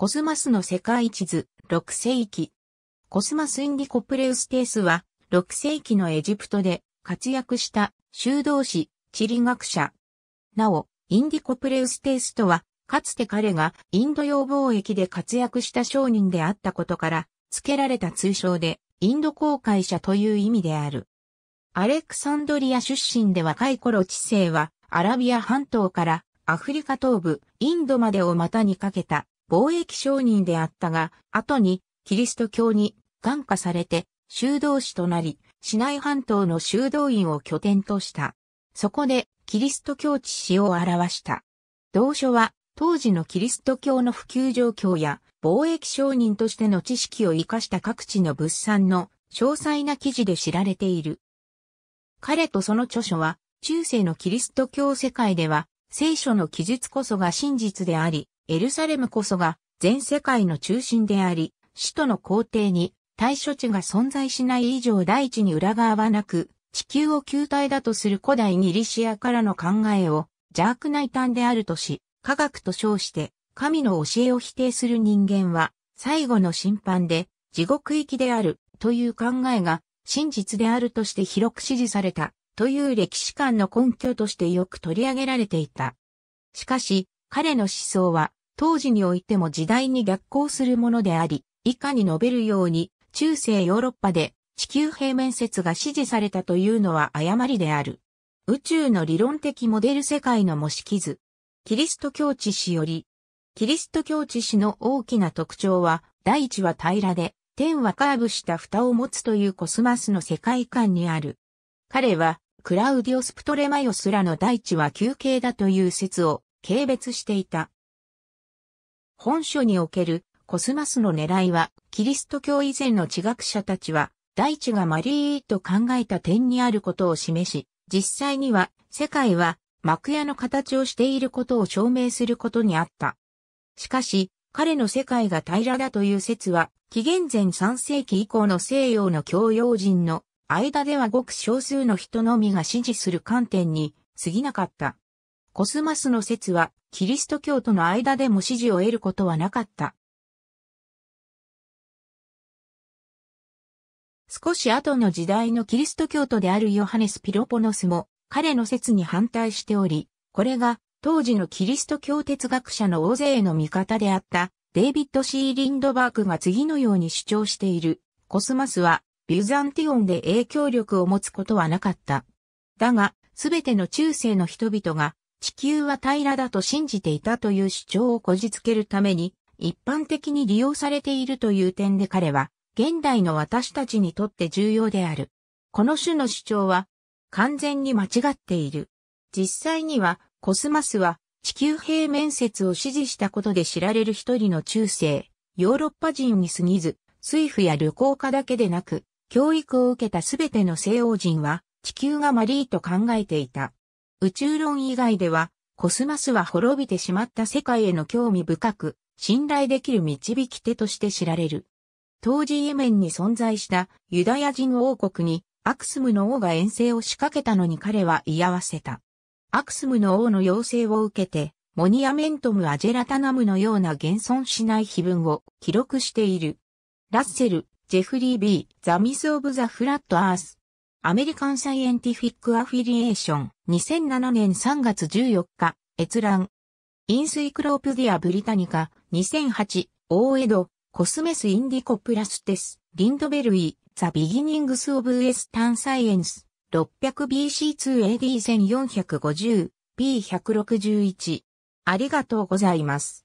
コスマスの世界地図、6世紀。コスマス・インディコプレウステースは、6世紀のエジプトで活躍した修道士、地理学者。なお、インディコプレウステースとは、かつて彼がインド洋貿易で活躍した商人であったことから、付けられた通称で、インド航海者という意味である。アレクサンドリア出身で若い頃知性は、アラビア半島からアフリカ東部、インドまでを股にかけた貿易商人であったが、後にキリスト教に感化されて修道士となり、市内半島の修道院を拠点とした。そこでキリスト教知史を表した。同書は当時のキリスト教の普及状況や貿易商人としての知識を活かした各地の物産の詳細な記事で知られている。彼とその著書は中世のキリスト教世界では聖書の記述こそが真実であり、エルサレムこそが全世界の中心であり、首都の皇帝に対処地が存在しない以上大地に裏側はなく、地球を球体だとする古代ギリシアからの考えを邪悪な異端であるとし、科学と称して神の教えを否定する人間は最後の審判で地獄行きであるという考えが真実であるとして広く支持されたという歴史観の根拠としてよく取り上げられていた。しかし、彼の思想は当時においても時代に逆行するものであり、以下に述べるように、中世ヨーロッパで地球平面説が支持されたというのは誤りである。宇宙の理論的モデル世界の模式図。キリスト教知史より、キリスト教知史の大きな特徴は、大地は平らで、天はカーブした蓋を持つというコスマスの世界観にある。彼は、クラウディオス・プトレマヨスらの大地は休憩だという説を軽蔑していた。本書におけるコスマスの狙いは、キリスト教以前の地学者たちは、大地がマリーと考えた点にあることを示し、実際には世界は幕屋の形をしていることを証明することにあった。しかし、彼の世界が平らだという説は、紀元前3世紀以降の西洋の教養人の間ではごく少数の人のみが支持する観点に過ぎなかった。コスマスの説は、キリスト教徒の間でも支持を得ることはなかった。少し後の時代のキリスト教徒であるヨハネス・ピロポノスも彼の説に反対しており、これが当時のキリスト教哲学者の大勢の味方であったデイビッド・シー・リンドバークが次のように主張している。コスマスはビュザンティオンで影響力を持つことはなかった。だが、すべての中世の人々が地球は平らだと信じていたという主張をこじつけるために、一般的に利用されているという点で彼は、現代の私たちにとって重要である。この種の主張は、完全に間違っている。実際には、コスマスは、地球平面説を支持したことで知られる一人の中世、ヨーロッパ人に過ぎず、水夫や旅行家だけでなく、教育を受けたすべての西欧人は、地球がマリーと考えていた。宇宙論以外では、コスマスは滅びてしまった世界への興味深く、信頼できる導き手として知られる。当時イエメンに存在したユダヤ人王国にアクスムの王が遠征を仕掛けたのに彼は居合わせた。アクスムの王の要請を受けて、モニアメントム・アジェラタナムのような現存しない碑文を記録している。ラッセル、ジェフリー・ビー、ザ・ミス・オブ・ザ・フラット・アース。アメリカンサイエンティフィックアフィリエーション、2007年3月14日、閲覧。インスイクロープディア・ブリタニカ、2008、オーエド、コスメス・インディコ・プラステス、リンドベルイ、ザ・ビギニングス・オブ・エスタン・サイエンス、600BC2AD1450、P161。ありがとうございます。